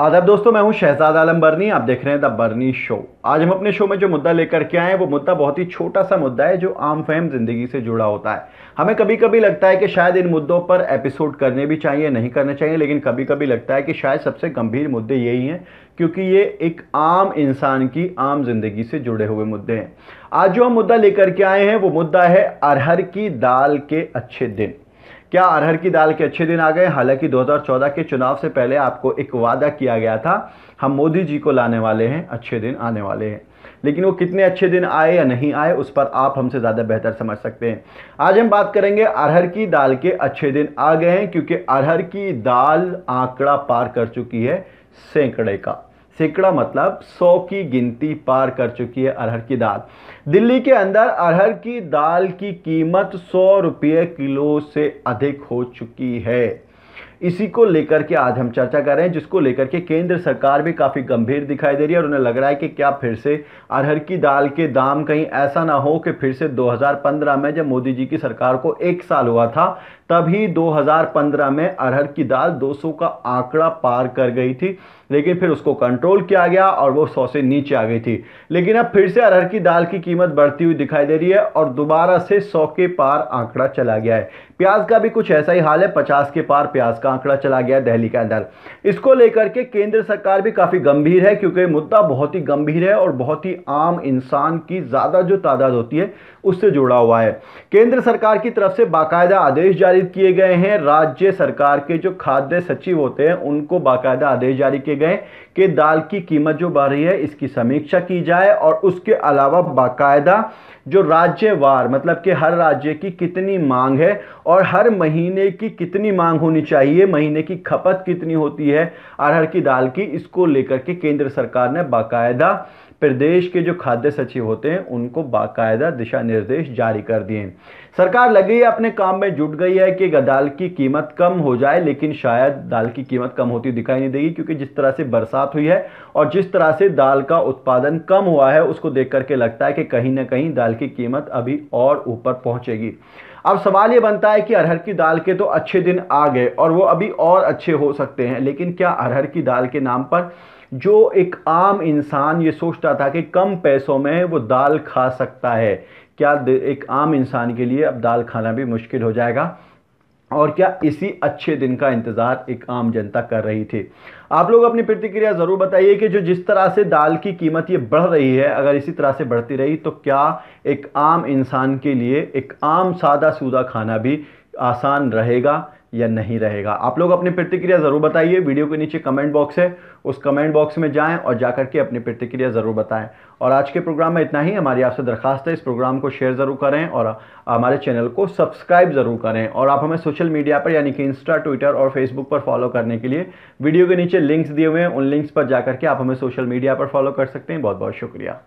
आदाब दोस्तों मैं हूं शहजाद आलम बर्नी आप देख रहे हैं द बर्नी शो आज हम अपने शो में जो मुद्दा लेकर के आए हैं वो मुद्दा बहुत ही छोटा सा मुद्दा है जो आम फहम जिंदगी से जुड़ा होता है हमें कभी कभी लगता है कि शायद इन मुद्दों पर एपिसोड करने भी चाहिए नहीं करने चाहिए लेकिन कभी कभी लगता है कि शायद सबसे गंभीर मुद्दे यही हैं क्योंकि ये एक आम इंसान की आम जिंदगी से जुड़े हुए मुद्दे हैं आज जो हम मुद्दा लेकर के आए हैं वो मुद्दा है अरहर की दाल के अच्छे दिन क्या अरहर की दाल के अच्छे दिन आ गए हालांकि 2014 के चुनाव से पहले आपको एक वादा किया गया था हम मोदी जी को लाने वाले हैं अच्छे दिन आने वाले हैं लेकिन वो कितने अच्छे दिन आए या नहीं आए उस पर आप हमसे ज़्यादा बेहतर समझ सकते हैं आज हम बात करेंगे अरहर की दाल के अच्छे दिन आ गए हैं क्योंकि अरहर की दाल आंकड़ा पार कर चुकी है सैकड़े का सैकड़ा मतलब सौ की गिनती पार कर चुकी है अरहर की दाल दिल्ली के अंदर अरहर की दाल की कीमत सौ रुपये किलो से अधिक हो चुकी है इसी को लेकर के आज हम चर्चा कर रहे हैं जिसको लेकर के केंद्र सरकार भी काफ़ी गंभीर दिखाई दे रही है और उन्हें लग रहा है कि क्या फिर से अरहर की दाल के दाम कहीं ऐसा ना हो कि फिर से 2015 में जब मोदी जी की सरकार को एक साल हुआ था तभी 2015 में अरहर की दाल 200 का आंकड़ा पार कर गई थी लेकिन फिर उसको कंट्रोल किया गया और वो सौ से नीचे आ गई थी लेकिन अब फिर से अरहर की दाल की कीमत बढ़ती हुई दिखाई दे रही है और दोबारा से सौ के पार आंकड़ा चला गया है प्याज का भी कुछ ऐसा ही हाल है पचास के पार प्याज का आंकड़ा चला गया दिल्ली के अंदर इसको लेकर के केंद्र सरकार भी काफ़ी गंभीर है क्योंकि मुद्दा बहुत ही गंभीर है और बहुत ही आम इंसान की ज़्यादा जो तादाद होती है उससे जुड़ा हुआ है केंद्र सरकार की तरफ से बाकायदा आदेश जारी किए गए हैं राज्य सरकार के जो खाद्य सचिव होते हैं उनको बाकायदा आदेश जारी किए गए हैं कि दाल की कीमत जो बढ़ रही है इसकी समीक्षा की जाए और उसके अलावा बाकायदा जो राज्यवार मतलब कि हर राज्य की कितनी मांग है और हर महीने की कितनी मांग होनी चाहिए महीने की खपत कितनी होती है अरहर की दाल की इसको लेकर के केंद्र सरकार ने बाकायदा प्रदेश के जो खाद्य सचिव होते हैं उनको बाकायदा दिशा निर्देश जारी कर दिए सरकार लगी है अपने काम में जुट गई है कि दाल की कीमत कम हो जाए लेकिन शायद दाल की कीमत कम होती दिखाई नहीं देगी क्योंकि जिस तरह से बरसात हुई है और जिस तरह से दाल का उत्पादन कम हुआ है उसको देख करके लगता है कि कहीं ना कहीं दाल की कीमत अभी और ऊपर पहुंचेगी अब सवाल ये बनता है कि अरहर की दाल के तो अच्छे दिन आ गए और वो अभी और अच्छे हो सकते हैं लेकिन क्या अरहर की दाल के नाम पर जो एक आम इंसान ये सोचता था कि कम पैसों में वो दाल खा सकता है क्या एक आम इंसान के लिए अब दाल खाना भी मुश्किल हो जाएगा और क्या इसी अच्छे दिन का इंतज़ार एक आम जनता कर रही थी आप लोग अपनी प्रतिक्रिया ज़रूर बताइए कि जो जिस तरह से दाल की कीमत ये बढ़ रही है अगर इसी तरह से बढ़ती रही तो क्या एक आम इंसान के लिए एक आम सादा सूदा खाना भी आसान रहेगा या नहीं रहेगा आप लोग अपनी प्रतिक्रिया ज़रूर बताइए वीडियो के नीचे कमेंट बॉक्स है उस कमेंट बॉक्स में जाएं और जाकर के अपनी प्रतिक्रिया ज़रूर बताएं और आज के प्रोग्राम में इतना ही हमारी आपसे दरखास्त है इस प्रोग्राम को शेयर ज़रूर करें और हमारे चैनल को सब्सक्राइब ज़रूर करें और आप हमें सोशल मीडिया पर यानी कि इंस्टा ट्विटर और फेसबुक पर फॉलो करने के लिए वीडियो के नीचे लिंक्स दिए हुए हैं उन लिंक्स पर जाकर के आप हमें सोशल मीडिया पर फॉलो कर सकते हैं बहुत बहुत शुक्रिया